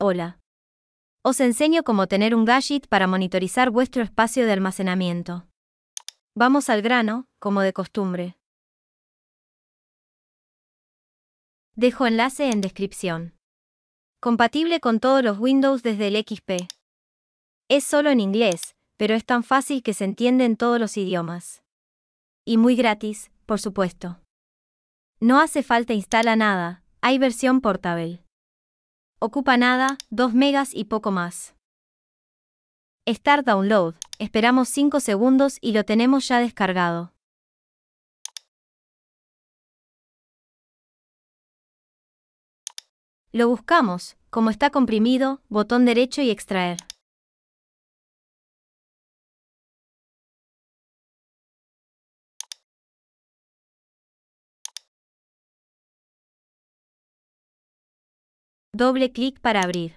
Hola. Os enseño cómo tener un gadget para monitorizar vuestro espacio de almacenamiento. Vamos al grano, como de costumbre. Dejo enlace en descripción. Compatible con todos los Windows desde el XP. Es solo en inglés, pero es tan fácil que se entiende en todos los idiomas. Y muy gratis, por supuesto. No hace falta instalar nada, hay versión portable. Ocupa nada, 2 megas y poco más. Start Download. Esperamos 5 segundos y lo tenemos ya descargado. Lo buscamos, como está comprimido, botón derecho y extraer. Doble clic para abrir.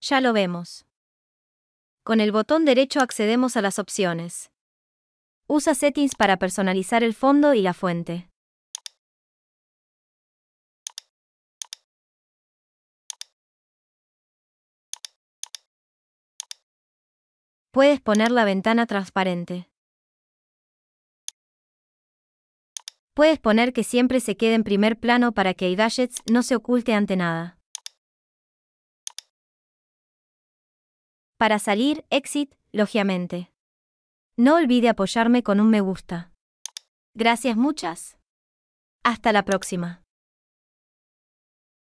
Ya lo vemos. Con el botón derecho accedemos a las opciones. Usa settings para personalizar el fondo y la fuente. Puedes poner la ventana transparente. Puedes poner que siempre se quede en primer plano para que iDashets no se oculte ante nada. Para salir, exit, lógicamente. No olvide apoyarme con un me gusta. Gracias muchas. Hasta la próxima.